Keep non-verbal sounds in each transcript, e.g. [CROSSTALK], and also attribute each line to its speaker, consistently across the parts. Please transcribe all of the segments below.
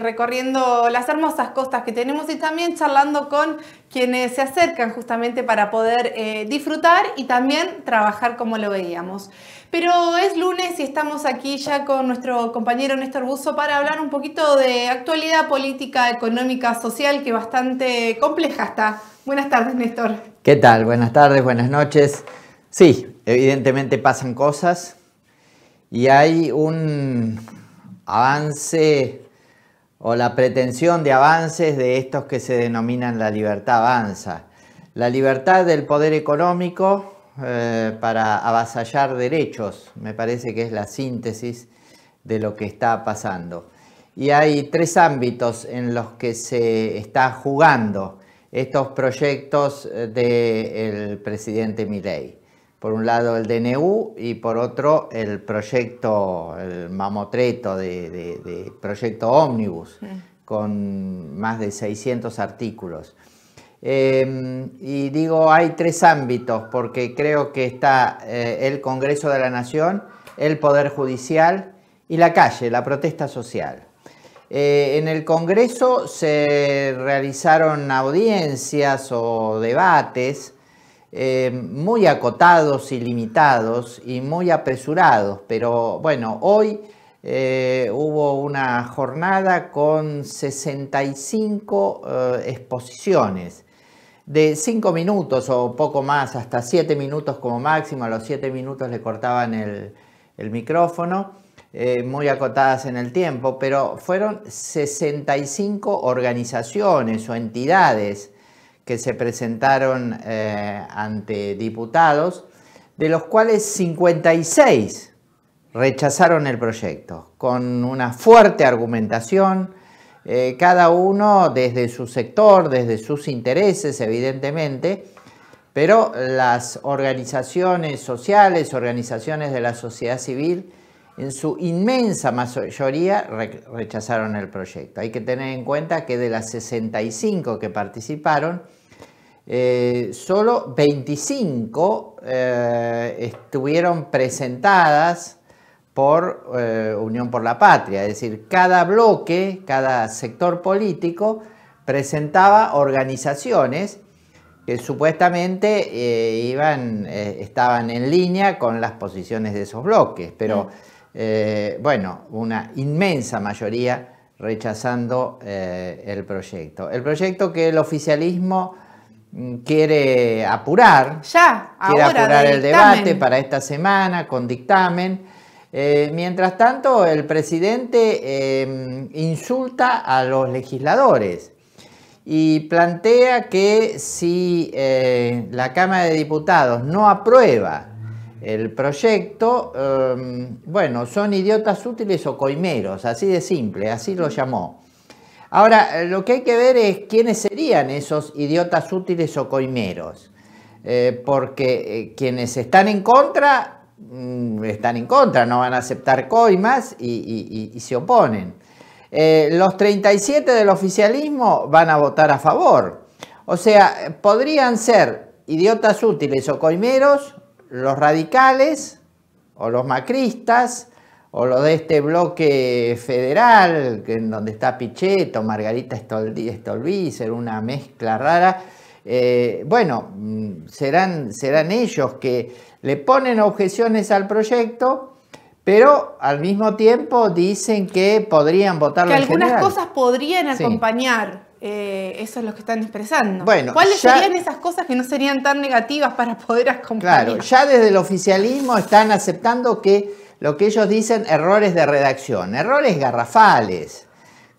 Speaker 1: recorriendo las hermosas costas que tenemos y también charlando con quienes se acercan justamente para poder eh, disfrutar y también trabajar como lo veíamos. Pero es lunes y estamos aquí ya con nuestro compañero Néstor Buzo para hablar un poquito de actualidad política, económica, social, que bastante compleja está. Buenas tardes, Néstor.
Speaker 2: ¿Qué tal? Buenas tardes, buenas noches. Sí, evidentemente pasan cosas y hay un avance o la pretensión de avances de estos que se denominan la libertad avanza. La libertad del poder económico eh, para avasallar derechos, me parece que es la síntesis de lo que está pasando. Y hay tres ámbitos en los que se está jugando estos proyectos eh, del presidente Milei por un lado el DNU y por otro el proyecto, el mamotreto de, proyecto ómnibus, con más de 600 artículos. Em, y digo, hay tres ámbitos, porque creo que está eh, el Congreso de la Nación, el Poder Judicial y la calle, la protesta social. Eh, en el Congreso se realizaron audiencias o debates eh, muy acotados y limitados y muy apresurados, pero bueno, hoy eh, hubo una jornada con 65 eh, exposiciones de 5 minutos o poco más, hasta 7 minutos como máximo, a los 7 minutos le cortaban el, micrófono. muy acotadas en el tiempo, pero fueron 65 organizaciones o entidades que se presentaron eh, ante diputados, de los cuales 56 rechazaron el proyecto, con una fuerte argumentación, eh, cada uno desde su sector, desde sus intereses, evidentemente, pero las organizaciones sociales, organizaciones de la sociedad civil, en su inmensa mayoría rechazaron el proyecto. Hay que tener en cuenta que de las 65 que participaron, eh, solo 25 eh, estuvieron presentadas por eh, Unión por la Patria, es decir, cada bloque, cada sector político presentaba organizaciones que supuestamente iban, estaban en línea con las posiciones de esos bloques, pero mm. bueno, una inmensa mayoría rechazando el proyecto. El proyecto que el oficialismo Mm, quiere apurar, quiere el debate para esta semana con dictamen. Eh, mientras tanto, el presidente em, insulta a los legisladores y plantea que si eh, la Cámara de Diputados no aprueba el proyecto, em, bueno, son idiotas útiles o coimeros, así de simple, así lo llamó. Ahora, eh, lo que hay que ver es quiénes serían esos idiotas útiles o coimeros, eh, porque eh, quienes están en contra, mm, están en contra, no van a aceptar coimas y, se oponen. los 37 del oficialismo van a votar a favor. O sea, podrían ser idiotas útiles o coimeros los radicales o los macristas, o lo de este bloque federal, en donde está Pichetto, Margarita Stolbizer, una mezcla rara. Eh, bueno, mm, serán, serán ellos que le ponen objeciones al proyecto, pero al mismo tiempo dicen que podrían votarlo que algunas cosas
Speaker 1: podrían acompañar eh, eso es lo que están expresando. ¿Cuáles serían esas cosas que no serían tan negativas para poder acompañar? Claro, ya
Speaker 2: desde el oficialismo están aceptando que lo que ellos dicen errores de redacción, errores garrafales,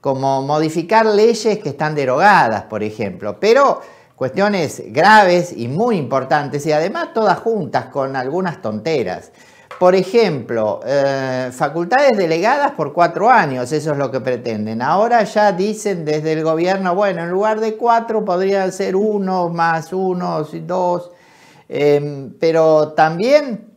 Speaker 2: como modificar leyes que están derogadas, por ejemplo, pero cuestiones graves y muy importantes y además todas juntas con algunas tonteras. Por ejemplo, eh, facultades delegadas por cuatro años, eso es lo que pretenden. Ahora ya dicen desde el gobierno, bueno, en lugar de cuatro podrían ser uno más uno, dos, em, pero también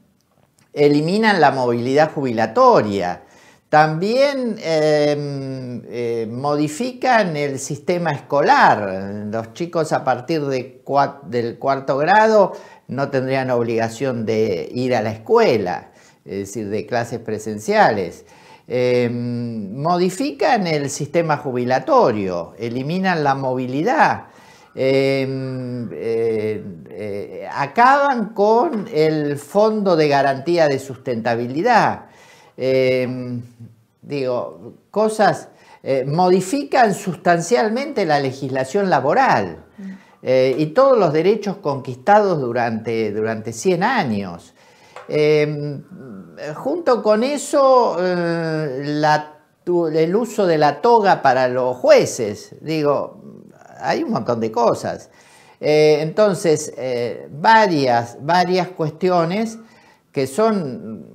Speaker 2: eliminan la movilidad jubilatoria. También em, eh, modifican el sistema escolar. Los chicos a partir del cuarto grado no tendrían obligación de ir a la escuela, es decir, de clases presenciales. Em, modifican el sistema jubilatorio, eliminan la movilidad Em, eh, eh, acaban con el Fondo de Garantía de Sustentabilidad. Em, digo, cosas, eh, modifican sustancialmente la legislación laboral y todos los derechos conquistados durante, durante 100 años. Em, junto con eso, el uso de la toga para los jueces. Digo, hay un montón de cosas. Eh, entonces, eh, varias, varias cuestiones que son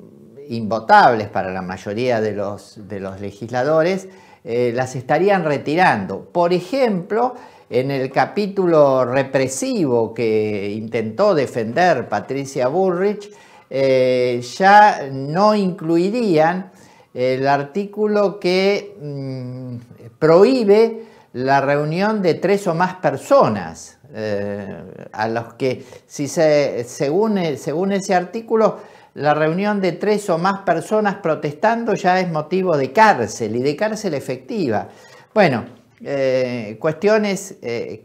Speaker 2: invotables para la mayoría de los, legisladores, eh, las estarían retirando. Por ejemplo, en el capítulo represivo que intentó defender Patricia Bullrich, ya no incluirían el artículo que mm, prohíbe la reunión de tres o más personas, eh, a los que, si se, eh, según, ese artículo, la reunión de tres o más personas protestando ya es motivo de cárcel y de cárcel efectiva. Bueno, eh, cuestiones que,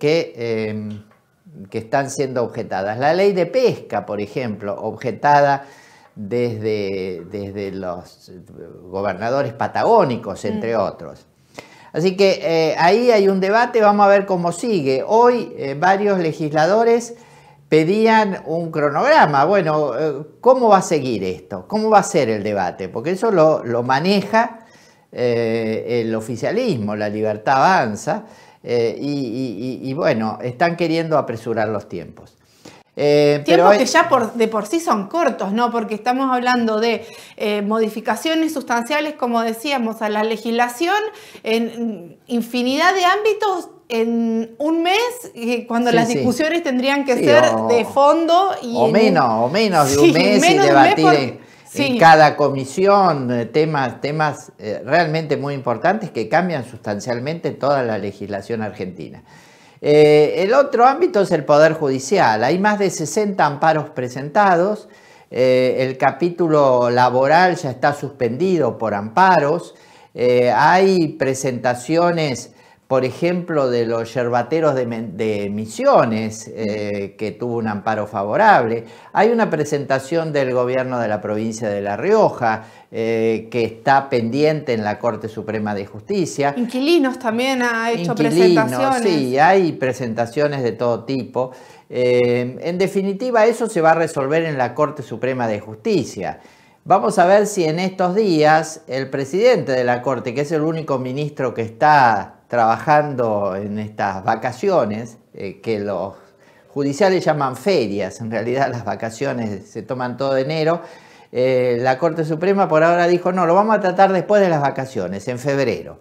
Speaker 2: que están siendo objetadas. La ley de pesca, por ejemplo, objetada desde, desde los gobernadores patagónicos, entre mm. otros. Así que eh, ahí hay un debate, vamos a ver cómo sigue. Hoy eh, varios legisladores pedían un cronograma. Bueno, eh, ¿cómo va a seguir esto? ¿Cómo va a ser el debate? Porque eso lo, maneja el oficialismo, la libertad avanza, y bueno, están queriendo apresurar los tiempos. Eh, Tiempos que
Speaker 1: ya de por sí son cortos, ¿no? Porque estamos hablando de eh, modificaciones sustanciales, como decíamos, a la legislación en infinidad de ámbitos en un mes, cuando las discusiones tendrían que ser de fondo. Y o menos, o menos de un mes y debatir. en cada
Speaker 2: comisión eh, temas, temas realmente muy importantes que cambian sustancialmente toda la legislación argentina. Eh, el otro ámbito es el Poder Judicial. Hay más de 60 amparos presentados. Eh, el capítulo laboral ya está suspendido por amparos. Eh, hay presentaciones por ejemplo, de los yerbateros de, Misiones, eh, que tuvo un amparo favorable. Hay una presentación del gobierno de la provincia de La Rioja, eh, que está pendiente en la Corte Suprema de Justicia.
Speaker 1: Inquilinos también ha hecho presentaciones. Sí,
Speaker 2: hay presentaciones de todo tipo. Eh, en definitiva, eso se va a resolver en la Corte Suprema de Justicia. Vamos a ver si en estos días el presidente de la Corte, que es el único ministro que está trabajando en estas vacaciones, eh, que los judiciales llaman ferias, en realidad las vacaciones se toman todo enero, eh, la Corte Suprema por ahora dijo, no, lo vamos a tratar después de las vacaciones, en febrero.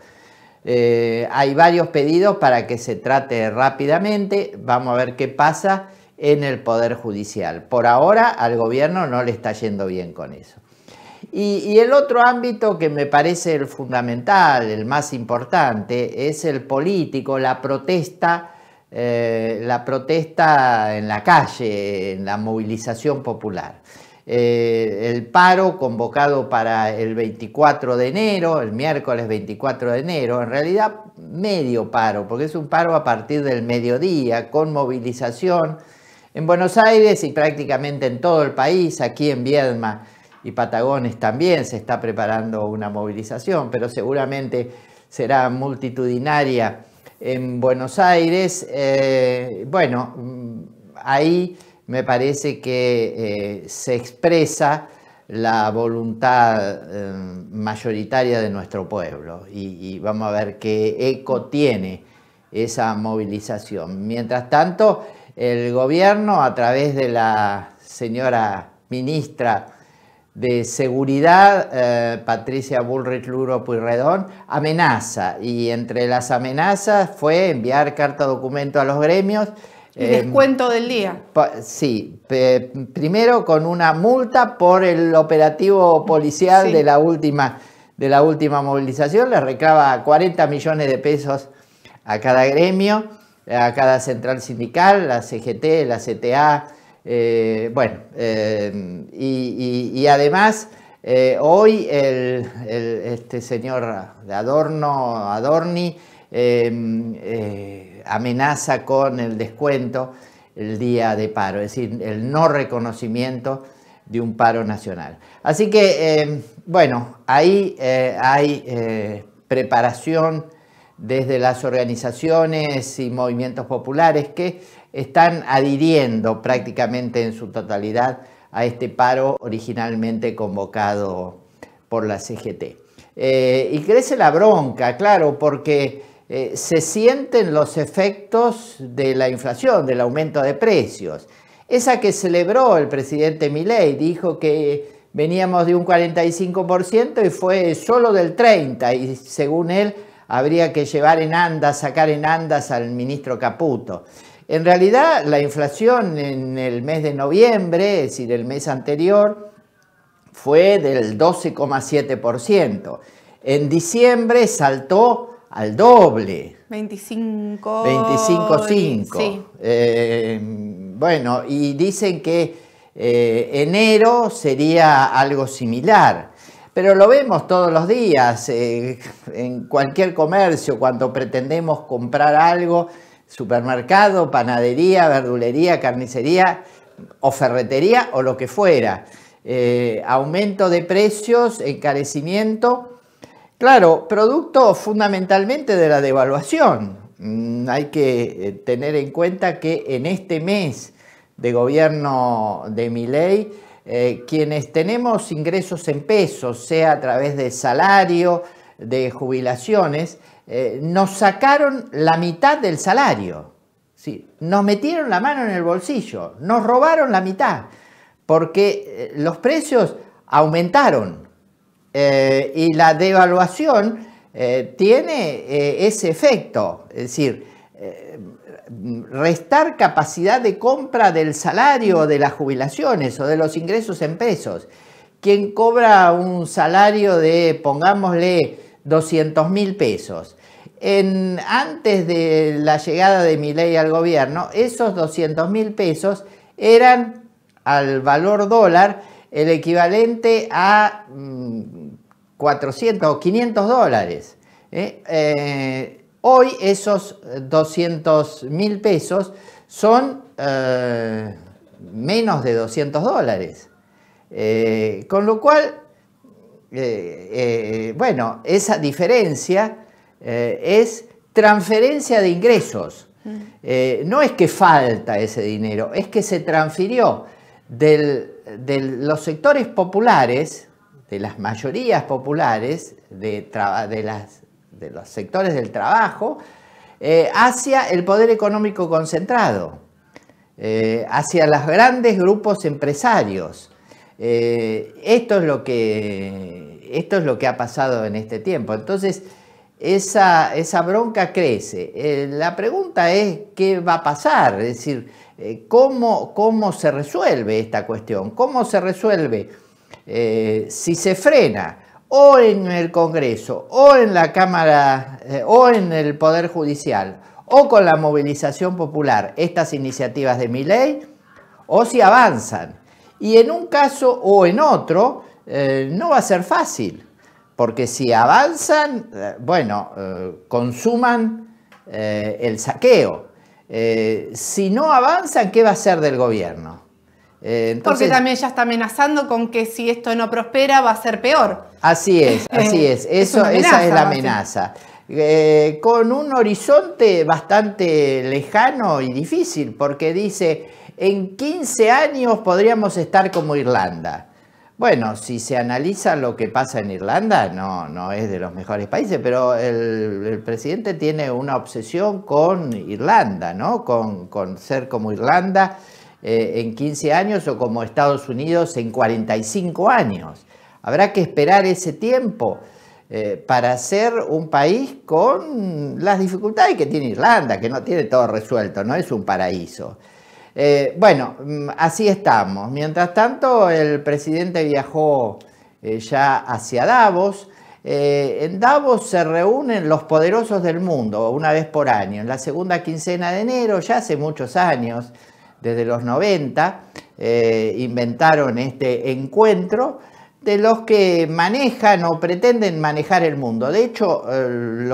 Speaker 2: Eh, hay varios pedidos para que se trate rápidamente, vamos a ver qué pasa en el Poder Judicial. Por ahora al gobierno no le está yendo bien con eso. Y, el otro ámbito que me parece el fundamental, el más importante, es el político, la protesta, eh, la protesta en la calle, en la movilización popular. Eh, el paro convocado para el 24 de enero, el miércoles 24 de enero, en realidad medio paro, porque es un paro a partir del mediodía, con movilización en Buenos Aires y prácticamente en todo el país, aquí en Viedma y Patagones también se está preparando una movilización, pero seguramente será multitudinaria en Buenos Aires. Eh, bueno, mm, ahí me parece que eh, se expresa la voluntad eh, mayoritaria de nuestro pueblo y, y, vamos a ver qué eco tiene esa movilización. Mientras tanto, el gobierno, a través de la señora ministra de Seguridad, eh, Patricia Bullrich Luro Puyredón, amenaza. Y entre las amenazas fue enviar carta documento a los gremios.
Speaker 1: Y descuento em, del día.
Speaker 2: Sí, primero con una multa por el operativo policial de, la última, de la última movilización, le recaba 40 millones de pesos a cada gremio, a cada central sindical, la CGT, la CTA, eh, bueno, eh, y, además eh, hoy el, este señor de Adorno, Adorni, amenaza con el descuento el día de paro, es decir, el no reconocimiento de un paro nacional. Así que, bueno, ahí hay preparación desde las organizaciones y movimientos populares que están adhiriendo prácticamente en su totalidad a este paro originalmente convocado por la CGT. Eh, y crece la bronca, claro, porque eh, se sienten los efectos de la inflación, del aumento de precios. Esa que celebró el presidente Milei dijo que veníamos de un 45% y fue solo del 30% y según él habría que llevar en andas, sacar en andas al ministro Caputo. En realidad, la inflación en el mes de noviembre, es decir, el mes anterior, fue del 12,7%. En diciembre saltó al doble.
Speaker 1: 25. 25,5.
Speaker 2: Eh, bueno, y dicen que eh, enero sería algo similar. Pero lo vemos todos los días, eh, en cualquier comercio, cuando pretendemos comprar algo, supermercado, panadería, verdulería, carnicería o ferretería o lo que fuera. Eh, aumento de precios, encarecimiento. Claro, producto fundamentalmente de la devaluación. Mm, hay que eh, tener en cuenta que en este mes de gobierno de mi ley, eh, quienes tenemos ingresos en pesos, sea a través de salario, de jubilaciones, eh, nos sacaron la mitad del salario. Sí, nos metieron la mano en el bolsillo, nos robaron la mitad, porque eh, los precios aumentaron eh, y la devaluación tiene ese efecto, es decir, restar capacidad de compra del salario, de las jubilaciones o de los ingresos en pesos. Quien cobra un salario de, pongámosle, 200 mil pesos. En, antes de la llegada de mi ley al gobierno, esos 200 mil pesos eran al valor dólar el equivalente a 400 mm, o 500 dólares. ¿eh? Eh, hoy esos 200 mil pesos son eh, menos de 200 dólares. con lo cual eh, eh, bueno, esa diferencia eh, es transferencia de ingresos. Mm. no es que falta ese dinero, es que se transfirió de los sectores populares, de las mayorías populares, de, los sectores del trabajo, hacia el poder económico concentrado, hacia los grandes grupos empresarios. Eh, esto, es lo que, esto es lo que ha pasado en este tiempo. Entonces, esa, bronca crece. Eh, la pregunta es qué va a pasar, es decir, eh, ¿cómo, cómo se resuelve esta cuestión, cómo se resuelve si se frena o en el Congreso, o en la Cámara, o en el Poder Judicial, o con la movilización popular, estas iniciativas de mi ley, o si avanzan. Y en un caso o en otro eh, no va a ser fácil, porque si avanzan, eh, bueno, eh, consuman el saqueo. si no avanzan, ¿qué va a ser del gobierno? porque también
Speaker 1: ya está amenazando con que si esto no prospera va a ser peor.
Speaker 2: Así es, [LAUGHS] así es. Eso, esa es la amenaza. con un horizonte bastante lejano y difícil, porque dice, en 15 años podríamos estar como Irlanda. Bueno, si se analiza lo que pasa en Irlanda, no, es de los mejores países, pero el, presidente tiene una obsesión con Irlanda, ¿no? Con, ser como Irlanda eh, en 15 años o como Estados Unidos en 45 años. Habrá que esperar ese tiempo eh, para ser un país con las dificultades que tiene Irlanda, que no tiene todo resuelto, no es un paraíso. Eh, bueno, mm, así estamos. Mientras tanto, el presidente viajó eh, ya hacia Davos. Eh, en Davos se reúnen los poderosos del mundo una vez por año, en la segunda quincena de enero, ya hace muchos años, desde los 90, inventaron este encuentro de los que manejan o pretenden manejar el mundo. De hecho, el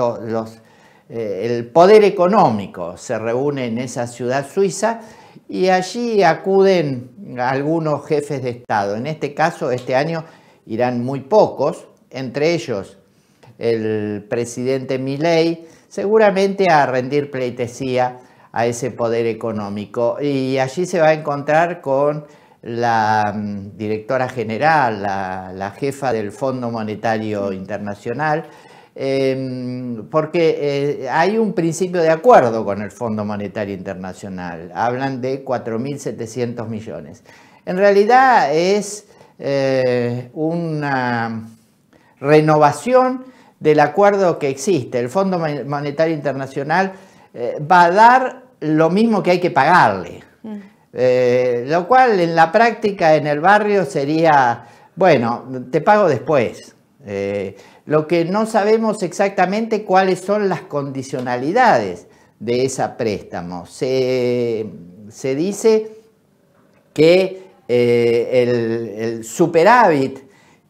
Speaker 2: poder económico se reúne en esa ciudad suiza y allí acuden algunos jefes de Estado. En este caso, este año irán muy pocos, entre ellos el presidente Milei, seguramente a rendir pleitesía a ese poder económico. Y allí se va a encontrar con la mm, directora general, la, la jefa del Fondo Monetario Internacional, Em, porque eh, hay un principio de acuerdo con el Fondo Monetario Internacional. Hablan de 4.700 millones. En realidad es eh, una renovación del acuerdo que existe. El Fondo Monetario Internacional eh, va a dar lo mismo que hay que pagarle. Mm. lo cual en la práctica en el barrio sería, bueno, te pago después. Lo que no sabemos exactamente cuáles son las condicionalidades de ese préstamo. Se, dice que eh, el, superávit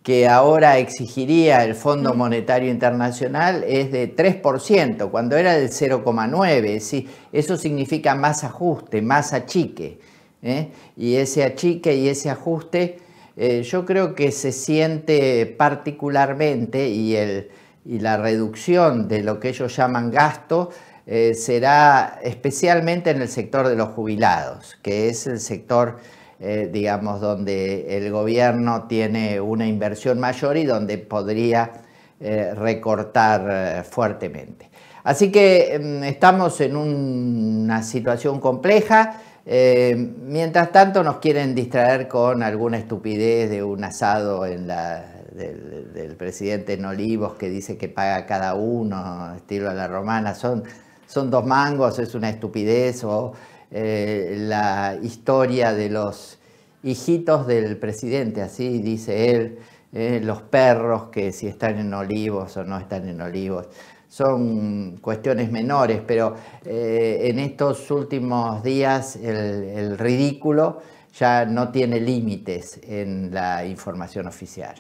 Speaker 2: que ahora exigiría el Fondo Monetario Internacional es de 3%, cuando era del 0,9%. Eso significa más ajuste, más achique. ¿eh? Y ese achique y ese ajuste eh, yo creo que se siente particularmente y, la reducción de lo que ellos llaman gasto eh, será especialmente en el sector de los jubilados, que es el sector, eh, digamos, donde el gobierno tiene una inversión mayor y donde podría recortar fuertemente. Así que mm, estamos en una situación compleja. Eh, mientras tanto nos quieren distraer con alguna estupidez de un asado en la, del, presidente en Olivos que dice que paga cada uno, estilo a la romana, son, son dos mangos, es una estupidez, o eh, la historia de los hijitos del presidente, así dice él, eh, los perros que si están en Olivos o no están en Olivos son cuestiones menores, pero eh, en estos últimos días el, el ridículo ya no tiene límites en la información oficial.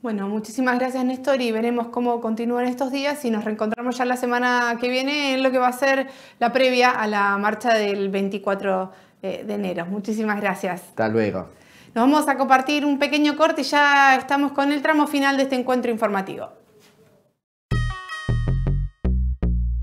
Speaker 1: Bueno, muchísimas gracias Néstor y veremos cómo continúan estos días y nos reencontramos ya la semana que viene en lo que va a ser la previa a la marcha del 24 eh, de enero. Muchísimas gracias. Hasta luego. Nos vamos a compartir un pequeño corte y ya estamos con el tramo final de este encuentro informativo.